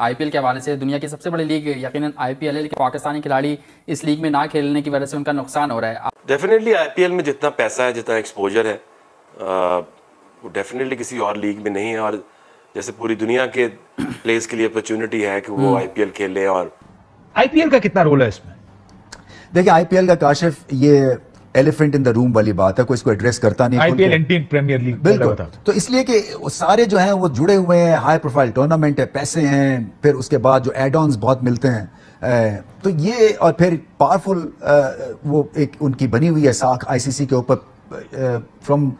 IPL के हवाले से दुनिया की सबसे बड़ी लीग यकीन आईपीएल है लेकिन पाकिस्तानी खिलाड़ी इस लीग में ना खेलने की वजह से उनका नुकसान हो रहा है डेफिनेटली आईपीएल में जितना पैसा है जितना एक्सपोजर है वो डेफिनेटली किसी और लीग में नहीं है और जैसे पूरी दुनिया के प्लेयर्स के लिए अपॉर्चुनिटी है कि वो आईपीएल हम्म। खेलें और आईपीएल का कितना रोल है इसमें देखिए आईपीएल का काशिफ ये एलिफेंट इन द रूम वाली बात है कोई इसको एड्रेस करता नहीं आईपीएल एंटीन प्रीमियर लीग बिल्कुल तो इसलिए कि सारे जो हैं वो जुड़े हुए हैं हाई प्रोफाइल टूर्नामेंट है पैसे हैं फिर उसके बाद जो एड ऑन बहुत मिलते हैं तो ये और फिर पावरफुल वो एक उनकी बनी हुई है साख आईसीसी के ऊपर from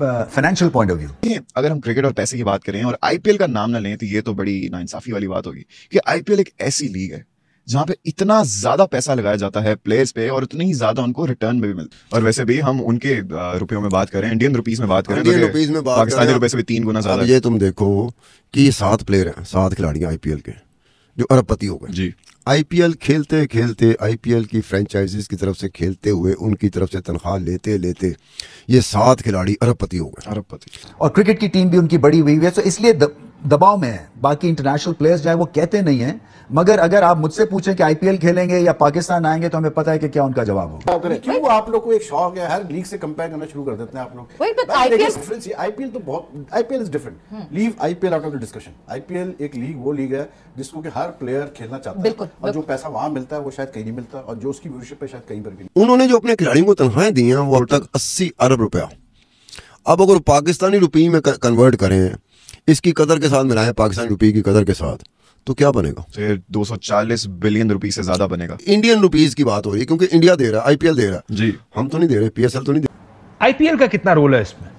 financial point of view अगर हम क्रिकेट और पैसे की बात करें और आईपीएल का नाम ना लें तो ये तो बड़ी नाइंसाफी वाली बात होगी कि आईपीएल एक ऐसी लीग है जहाँ पे इतना ज्यादा पैसा लगाया जाता है प्लेयर्स पे और उतनी ही ज्यादा उनको रिटर्न में भी मिलता है और वैसे भी हम उनके रुपयों में बात करें इंडियन रुपीज में बात करें इंडियन तो रुपीज में बात पाकिस्तानी रुपए से भी तीन गुना ज्यादा ये तुम देखो कि सात प्लेयर हैं सात खिलाड़ी आईपीएल के जो अरबपति हो गए जी आईपीएल खेलते खेलते आईपीएल की फ्रेंचाइजीज की तरफ से खेलते हुए उनकी तरफ से तनख्वाह लेते लेते ये सात खिलाड़ी अरबपति हो गए अरबपति और क्रिकेट की टीम भी उनकी बड़ी हुई है तो इसलिए दबाव में है बाकी इंटरनेशनल प्लेयर्स जो है वो कहते नहीं है मगर अगर आप मुझसे पूछे कि आईपीएल खेलेंगे या पाकिस्तान आएंगे तो हमें पता है कि क्या उनका जवाब होगा क्यों आप लोग को एक शौक है हर लीग से कंपेयर करना शुरू कर देते हैं आप लोग आईपीएल तो, तो बहुत IPL is different leave IPL out of the discussion IPL एक लीग वो लीग है जिसको कि हर प्लेयर खेलना चाहता है और जो पैसा वहां मिलता है वो शायद कहीं नहीं मिलता और जो उसकी व्यूअरशिप है शायद कहीं पर भी उन्होंने जो अपने खिलाड़ियों को तनख्वाहें दी हैं वो अब तक अस्सी अरब रुपया अब अगर पाकिस्तानी रुपये में कन्वर्ट करें इसकी कदर के साथ मिलाएं पाकिस्तान रुपये की कदर के साथ तो क्या बनेगा फिर 240 बिलियन रुपीज से ज्यादा बनेगा इंडियन रुपीज की बात हो रही है क्योंकि इंडिया दे रहा है आईपीएल दे रहा है जी हम तो नहीं दे रहे पीएसएल तो नहीं दे आईपीएल का कितना रोल है इसमें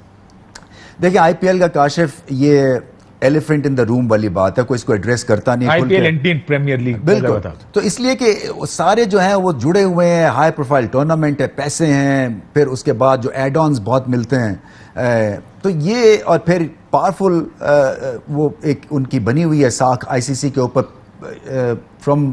देखिए आईपीएल का काशिफ ये एलिफेंट इन द रूम वाली बात है कोई इसको एड्रेस करता नहीं आईपीएल इंडियन प्रीमियर लीग बिल्कुल तो इसलिए कि सारे जो हैं वो जुड़े हुए हैं हाई प्रोफाइल टूर्नामेंट है पैसे हैं फिर उसके बाद जो एड ऑन्स बहुत मिलते हैं तो ये और फिर पावरफुल वो एक उनकी बनी हुई है साख आईसीसी के ऊपर from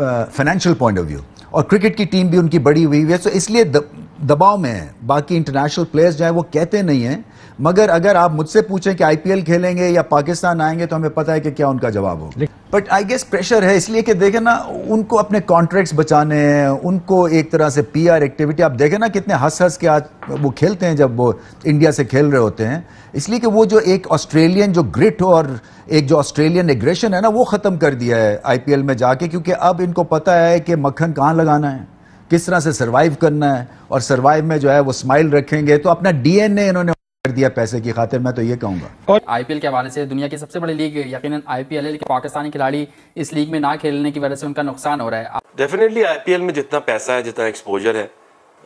financial point of view और क्रिकेट की टीम भी उनकी बड़ी हुई है सो इसलिए दबाव में है बाकी इंटरनेशनल प्लेयर्स जो है वो कहते नहीं हैं मगर अगर आप मुझसे पूछें कि आईपीएल खेलेंगे या पाकिस्तान आएंगे तो हमें पता है कि क्या उनका जवाब हो बट आई गेस प्रेशर है इसलिए कि देखें ना उनको अपने कॉन्ट्रैक्ट्स बचाने हैं उनको एक तरह से पीआर एक्टिविटी आप देखें ना कितने हंस हंस के आज वो खेलते हैं जब वो इंडिया से खेल रहे होते हैं इसलिए कि वो जो एक ऑस्ट्रेलियन जो ग्रिट और एक जो ऑस्ट्रेलियन एग्रेशन है ना वो ख़त्म कर दिया है आई में जाके क्योंकि अब इनको पता है कि मक्खन कहाँ लगाना है किस तरह से सर्वाइव करना है और सर्वाइव में जो है वो स्माइल रखेंगे तो अपना डीएनए इन्होंने कर दिया पैसे की खातिर मैं तो ये कहूंगा और आईपीएल के हवाले से दुनिया की सबसे बड़ी लीग यकीनन आईपीएल है लेकिन पाकिस्तानी खिलाड़ी इस लीग में ना खेलने की वजह से उनका नुकसान हो रहा है डेफिनेटली आईपीएल में जितना पैसा है जितना एक्सपोजर है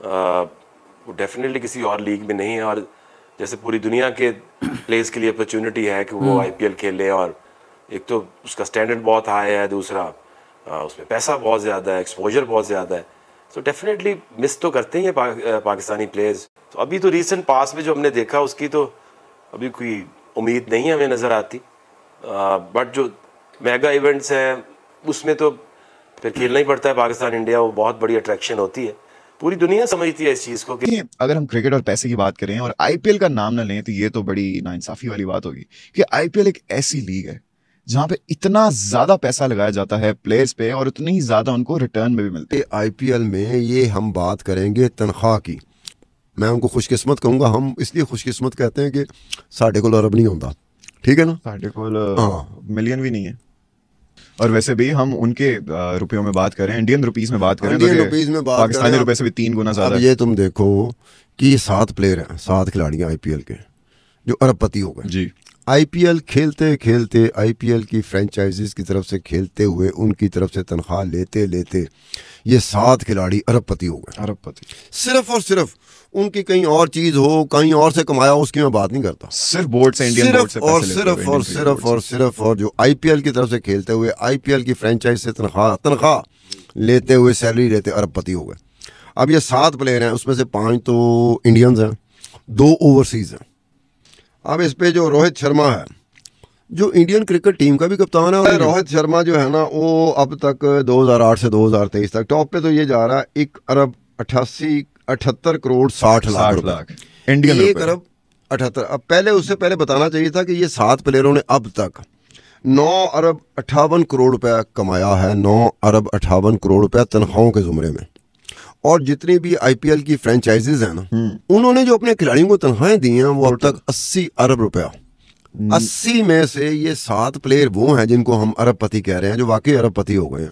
वो डेफिनेटली किसी और लीग में नहीं है और जैसे पूरी दुनिया के प्लेस के लिए अपॉर्चुनिटी है कि वो हम्म। आईपीएल खेले और एक तो उसका स्टैंडर्ड बहुत हाई है दूसरा उसमें पैसा बहुत ज़्यादा है एक्सपोजर बहुत ज़्यादा है सो डेफिनेटली मिस तो करते हैं पा, पाकिस्तानी प्लेयर्स तो अभी तो रिसेंट पास में जो हमने देखा उसकी तो अभी कोई उम्मीद नहीं हमें नज़र आती बट जो मेगा इवेंट्स हैं उसमें तो फिर खेलना ही पड़ता है पाकिस्तान इंडिया वो बहुत बड़ी अट्रैक्शन होती है पूरी दुनिया समझती है इस चीज को कि अगर हम क्रिकेट और पैसे की बात करें और आईपीएल का नाम ना लें तो ये तो बड़ी नाइंसाफी वाली बात होगी कि आईपीएल एक ऐसी लीग है जहां पे इतना ज्यादा पैसा लगाया जाता है प्लेयर्स पे और उतनी ही ज्यादा उनको रिटर्न में भी मिलती है आईपीएल में ये हम बात करेंगे तनख्वाह की मैं उनको खुशकिस्मत कहूंगा हम इसलिए खुशकिस्मत कहते हैं कि साढ़े को अरब नहीं होता ठीक है ना साढ़े को मिलियन हाँ। भी नहीं है और वैसे भी हम उनके रुपयों में बात करें इंडियन रुपीज में बात करें इंडियन तो में बात पाकिस्तानी रुपए से भी तीन गुना ज्यादा ये तुम देखो कि ये सात प्लेयर हैं सात खिलाड़ी हैं आईपीएल के जो अरबपति हो गए जी आईपीएल खेलते खेलते आईपीएल की फ्रेंचाइजीज की तरफ से खेलते हुए उनकी तरफ से तनख्वाह लेते लेते ये सात खिलाड़ी अरबपति हो गए अरबपति सिर्फ और सिर्फ उनकी कहीं और चीज हो कहीं और से कमाया हो उसकी मैं बात नहीं करता सिर्फ बोर्ड से इंडियन सिर्फ से और सिर्फ और सिर्फ और सिर्फ और जो आईपीएल की तरफ से खेलते हुए आईपीएल की फ्रेंचाइज से तनख्वाह तनख्वाह लेते हुए सैलरी लेते अरबपति हो गए अब ये सात प्लेयर हैं उसमें से पाँच तो इंडियंस हैं दो ओवरसीज हैं अब इस पे जो रोहित शर्मा है जो इंडियन क्रिकेट टीम का भी कप्तान है और रोहित शर्मा जो है ना वो अब तक 2008 से 2023 तक टॉप पे तो ये जा रहा है एक अरब अट्ठासी अठहत्तर करोड़ साठ लाख लाख इंडियन एक अरब अठहत्तर अब पहले उससे पहले बताना चाहिए था कि ये सात प्लेयरों ने अब तक नौ अरब अट्ठावन करोड़ रुपया कमाया है नौ अरब अट्ठावन करोड़ रुपया तनख्वाहों के जुमरे में और जितने भी आईपीएल की फ्रेंचाइजीज हैं ना हम्म। उन्होंने जो अपने खिलाड़ियों को तनख्वाहें दी हैं वो अब तक अस्सी अरब रुपया हम्म। अस्सी में से ये सात प्लेयर वो हैं जिनको हम अरबपति कह रहे हैं जो वाकई अरबपति हो गए हैं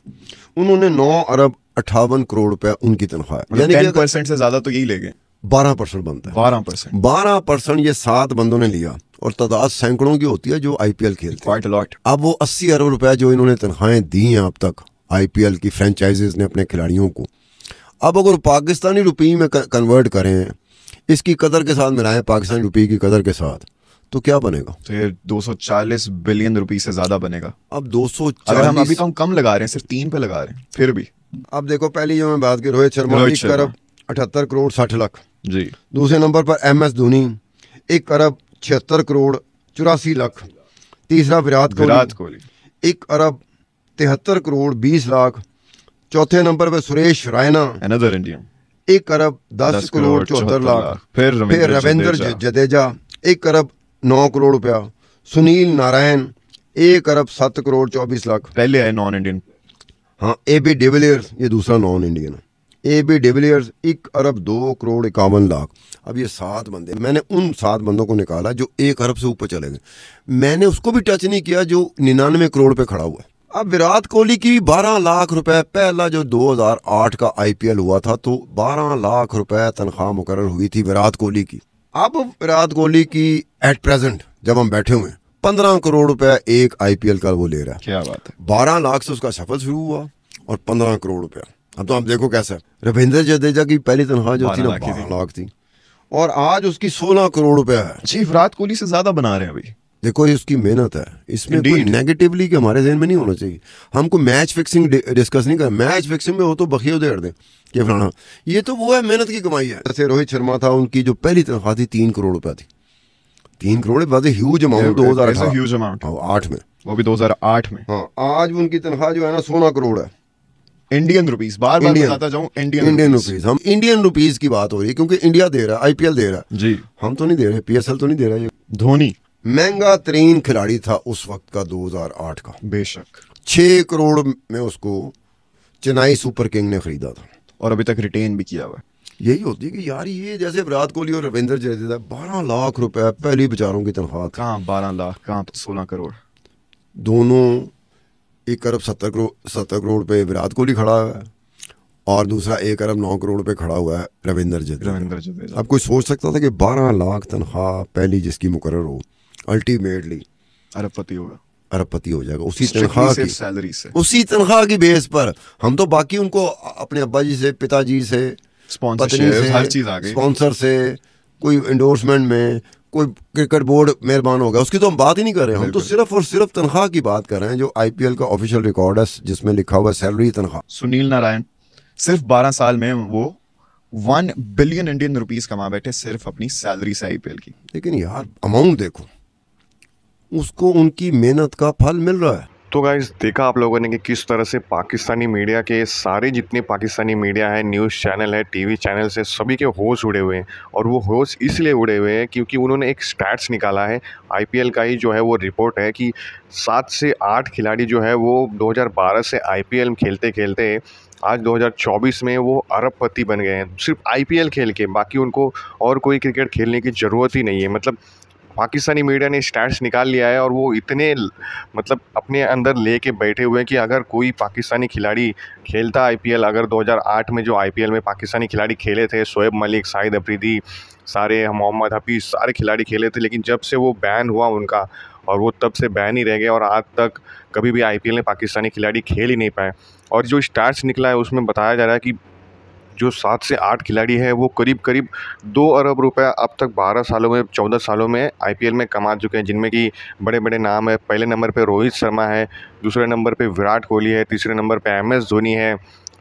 उन्होंने नौ अरब अट्ठावन करोड़ रुपया उनकी तनख्वाह मतलब परसेंट से ज्यादा तो यही ले गए बारह परसेंट बनता है बारह परसेंट बारह परसेंट ये सात बंदों ने लिया और तादाद सैकड़ों की होती है जो आईपीएल खेलते हैं अब वो अस्सी अरब रुपया जो इन्होंने तनख्वाहें दी हैं अब तक आईपीएल की फ्रेंचाइजीज ने अपने खिलाड़ियों को अब अगर पाकिस्तानी रुपये में कन्वर्ट करें इसकी कदर के साथ मिलाएं पाकिस्तानी रुपये की कदर के साथ तो क्या बनेगा तो ये 240 बिलियन रुपए से ज्यादा बनेगा अब 240 अगर हम अभी तो हम कम लगा रहे हैं सिर्फ तीन पे लगा रहे हैं फिर भी अब देखो पहली जो मैं बात की रोहित शर्मा एक अरब अठहत्तर करोड़ साठ लाख जी दूसरे नंबर पर एम एस धोनी एक अरब छिहत्तर करोड़ चौरासी लाख तीसरा विराट कोहली विराट कोहली एक अरब तिहत्तर करोड़ बीस लाख चौथे नंबर पे सुरेश रायना अनदर इंडियन एक अरब दस करोड़ चौहत्तर लाख फिर रविंद्र जडेजा एक अरब नौ करोड़ रुपया सुनील नारायण एक अरब सात करोड़ चौबीस लाख पहले आए नॉन इंडियन हाँ ए बी डिविलियर्स ये दूसरा नॉन इंडियन है ए बी डिविलियर्स एक अरब दो करोड़ इक्यावन लाख अब ये सात बंदे मैंने उन सात बंदों को निकाला जो एक अरब से ऊपर चले गए मैंने उसको भी टच नहीं किया जो निन्यानवे करोड़ पे खड़ा हुआ है अब विराट कोहली की बारह लाख रुपए पहला जो 2008 का आईपीएल हुआ था तो बारह लाख रुपए तनख्वाह मुकर हुई थी विराट कोहली की अब विराट कोहली की एट प्रेजेंट जब हम बैठे हुए पंद्रह करोड़ रुपए एक आईपीएल का वो ले रहा है क्या बात है बारह लाख से उसका सफल शुरू हुआ और पंद्रह करोड़ रुपया अब तो आप देखो कैसा रविंद्र जडेजा की पहली तनख्वाह जो थी ना लाख थी और आज उसकी सोलह करोड़ रुपया है जी विराट कोहली से ज्यादा बना रहे हैं अभी देखो ये उसकी मेहनत है इसमें कोई नेगेटिवली के हमारे जहन में नहीं होना चाहिए हमको मैच फिक्सिंग डिस्कस नहीं कर मैच फिक्सिंग में हो तो बखिया उधेड़ दें कि फलाना ये तो वो है मेहनत की कमाई है जैसे रोहित शर्मा था उनकी जो पहली तनख्वाह थी तीन करोड़ रुपया थी तीन करोड़ बहुत ह्यूज अमाउंट दो हजार हाँ, आठ में वो भी दो हजार आठ में हाँ आज उनकी तनख्वाह जो है ना सोलह करोड़ है इंडियन रुपीस बार बार बताता जाऊं इंडियन इंडियन रुपीस हम इंडियन रुपीस की बात हो रही है क्योंकि इंडिया दे रहा है आईपीएल दे रहा है जी हम तो नहीं दे रहे पीएसएल तो नहीं दे रहा है धोनी महंगा तरीन खिलाड़ी था उस वक्त का 2008 का बेशक छः करोड़ में उसको चेन्नई सुपर किंग ने खरीदा था और अभी तक रिटेन भी किया हुआ यही होती है कि यार ये जैसे विराट कोहली और रविंद्र जडेजा बारह लाख रुपए पहली बेचारों की तनख्वाह कहाँ बारह लाख कहाँ तो सोलह करोड़ दोनों एक अरब सत्तर करोड़ सत्तर करोड़ पे विराट कोहली खड़ा है और दूसरा एक अरब नौ करोड़ पे खड़ा हुआ है रविंद्र जडेजा रविंद्र जडेजा अब कोई सोच सकता था कि बारह लाख तनख्वाह पहली जिसकी मुकर हो अल्टीमेटली अरबपति होगा अरबपति हो जाएगा उसी तनख्वाह की सैलरी से उसी तनख्वाह की बेस पर हम तो बाकी उनको अपने अब्बा जी से पिताजी से पत्नी से हर चीज आ गई स्पॉन्सर से कोई एंडोर्समेंट में कोई क्रिकेट बोर्ड मेहरबान होगा उसकी तो हम बात ही नहीं कर रहे हम तो सिर्फ और सिर्फ तनख्वाह की बात कर रहे हैं जो आईपीएल का ऑफिशियल रिकॉर्ड है जिसमें लिखा हुआ सैलरी तनख्वाह सुनील नारायण सिर्फ बारह साल में वो वन बिलियन इंडियन रुपीज कमा बैठे सिर्फ अपनी सैलरी से आईपीएल की लेकिन यार अमाउंट देखो उसको उनकी मेहनत का फल मिल रहा है तो गाइज देखा आप लोगों ने कि किस तरह से पाकिस्तानी मीडिया के सारे जितने पाकिस्तानी मीडिया है न्यूज़ चैनल है टीवी चैनल से सभी के होश उड़े हुए हैं और वो होश इसलिए उड़े हुए हैं क्योंकि उन्होंने एक स्टैट्स निकाला है आईपीएल का ही जो है वो रिपोर्ट है कि सात से आठ खिलाड़ी जो है वो दो से आई खेलते खेलते आज 2024 में वो अरबपति बन गए हैं सिर्फ आईपीएल खेल के बाकी उनको और कोई क्रिकेट खेलने की ज़रूरत ही नहीं है मतलब पाकिस्तानी मीडिया ने स्टैट्स निकाल लिया है और वो इतने मतलब अपने अंदर ले के बैठे हुए हैं कि अगर कोई पाकिस्तानी खिलाड़ी खेलता आईपीएल अगर 2008 में जो आईपीएल में पाकिस्तानी खिलाड़ी खेले थे शोएब मलिक शाहिद अफरीदी सारे मोहम्मद हफीज़ सारे खिलाड़ी खेले थे लेकिन जब से वो बैन हुआ उनका और वो तब से बैन ही रह गए और आज तक कभी भी आईपीएल में पाकिस्तानी खिलाड़ी खेल ही नहीं पाए और जो स्टार्स निकला है उसमें बताया जा रहा है कि जो सात से आठ खिलाड़ी हैं वो करीब करीब दो अरब रुपया अब तक बारह सालों में चौदह सालों में आईपीएल में कमा चुके हैं जिनमें कि बड़े बड़े नाम है पहले नंबर पर रोहित शर्मा है दूसरे नंबर पर विराट कोहली है तीसरे नंबर पर एम एस धोनी है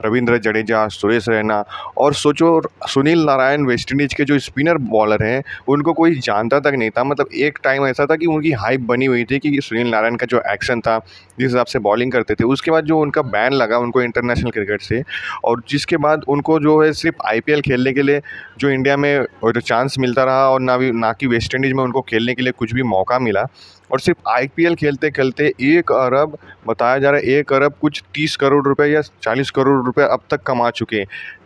रविंद्र जडेजा सुरेश रैना और सोचो सुनील नारायण वेस्टइंडीज़ के जो स्पिनर बॉलर हैं उनको कोई जानता तक नहीं था मतलब एक टाइम ऐसा था कि उनकी हाइप बनी हुई थी कि सुनील नारायण का जो एक्शन था जिस हिसाब से बॉलिंग करते थे उसके बाद जो उनका बैन लगा उनको इंटरनेशनल क्रिकेट से और जिसके बाद उनको जो है सिर्फ आई खेलने के लिए जो इंडिया में चांस मिलता रहा और ना भी ना कि वेस्ट इंडीज़ में उनको खेलने के लिए कुछ भी मौका मिला और सिर्फ आईपीएल खेलते खेलते एक अरब बताया जा रहा है एक अरब कुछ तीस करोड़ रुपए या चालीस करोड़ रुपए अब तक कमा चुके हैं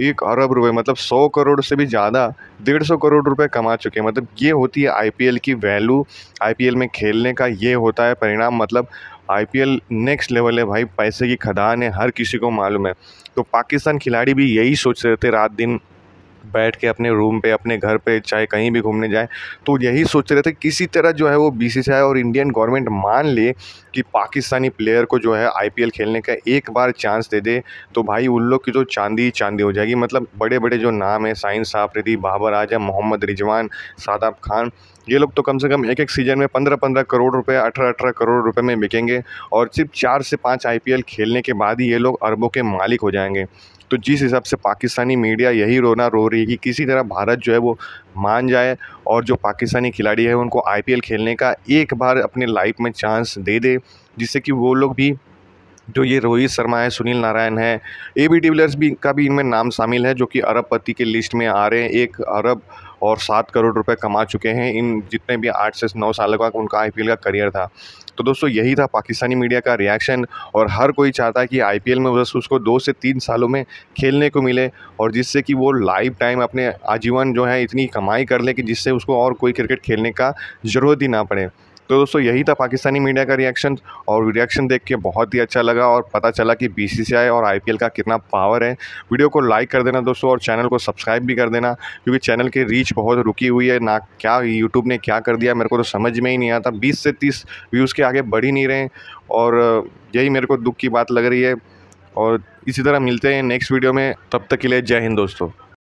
एक अरब रुपए मतलब सौ करोड़ से भी ज़्यादा डेढ़ सौ करोड़ रुपए कमा चुके हैं मतलब ये होती है आईपीएल की वैल्यू आईपीएल में खेलने का ये होता है परिणाम मतलब आईपीएल नेक्स्ट लेवल है भाई पैसे की खदान है हर किसी को मालूम है तो पाकिस्तान खिलाड़ी भी यही सोच रहे थे रात दिन बैठ के अपने रूम पे अपने घर पे चाहे कहीं भी घूमने जाए तो यही सोच रहे थे किसी तरह जो है वो बी और इंडियन गवर्नमेंट मान ले कि पाकिस्तानी प्लेयर को जो है आई खेलने का एक बार चांस दे दे तो भाई उन लोग की तो चांदी चांदी हो जाएगी मतलब बड़े बड़े जो नाम है साइन साहब रिदी बाबर आजम मोहम्मद रिजवान सादाब खान ये लोग तो कम से कम एक एक सीजन में पंद्रह पंद्रह करोड़ रुपए अठारह अठारह करोड़ रुपए में बिकेंगे और सिर्फ चार से पाँच आईपीएल खेलने के बाद ही ये लोग अरबों के मालिक हो जाएंगे तो जिस हिसाब से पाकिस्तानी मीडिया यही रोना रो रही है कि किसी तरह भारत जो है वो मान जाए और जो पाकिस्तानी खिलाड़ी है उनको आई खेलने का एक बार अपने लाइफ में चांस दे दे जिससे कि वो लोग भी जो ये रोहित शर्मा है सुनील नारायण है ए बी डिविलियर्स भी का भी इनमें नाम शामिल है जो कि अरबपति के लिस्ट में आ रहे हैं एक अरब और सात करोड़ रुपए कमा चुके हैं इन जितने भी आठ से नौ साल का उनका आई का करियर था तो दोस्तों यही था पाकिस्तानी मीडिया का रिएक्शन और हर कोई चाहता है कि आई में बस उसको दो से तीन सालों में खेलने को मिले और जिससे कि वो लाइफ टाइम अपने आजीवन जो है इतनी कमाई कर ले कि जिससे उसको और कोई क्रिकेट खेलने का ज़रूरत ही ना पड़े तो दोस्तों यही था पाकिस्तानी मीडिया का रिएक्शन और रिएक्शन देख के बहुत ही अच्छा लगा और पता चला कि बी और आई का कितना पावर है वीडियो को लाइक कर देना दोस्तों और चैनल को सब्सक्राइब भी कर देना क्योंकि चैनल की रीच बहुत रुकी हुई है ना क्या यूट्यूब ने क्या कर दिया मेरे को तो समझ में ही नहीं आता बीस से तीस व्यूज़ के आगे बढ़ ही नहीं रहे और यही मेरे को दुख की बात लग रही है और इसी तरह मिलते हैं नेक्स्ट वीडियो में तब तक के लिए जय हिंद दोस्तों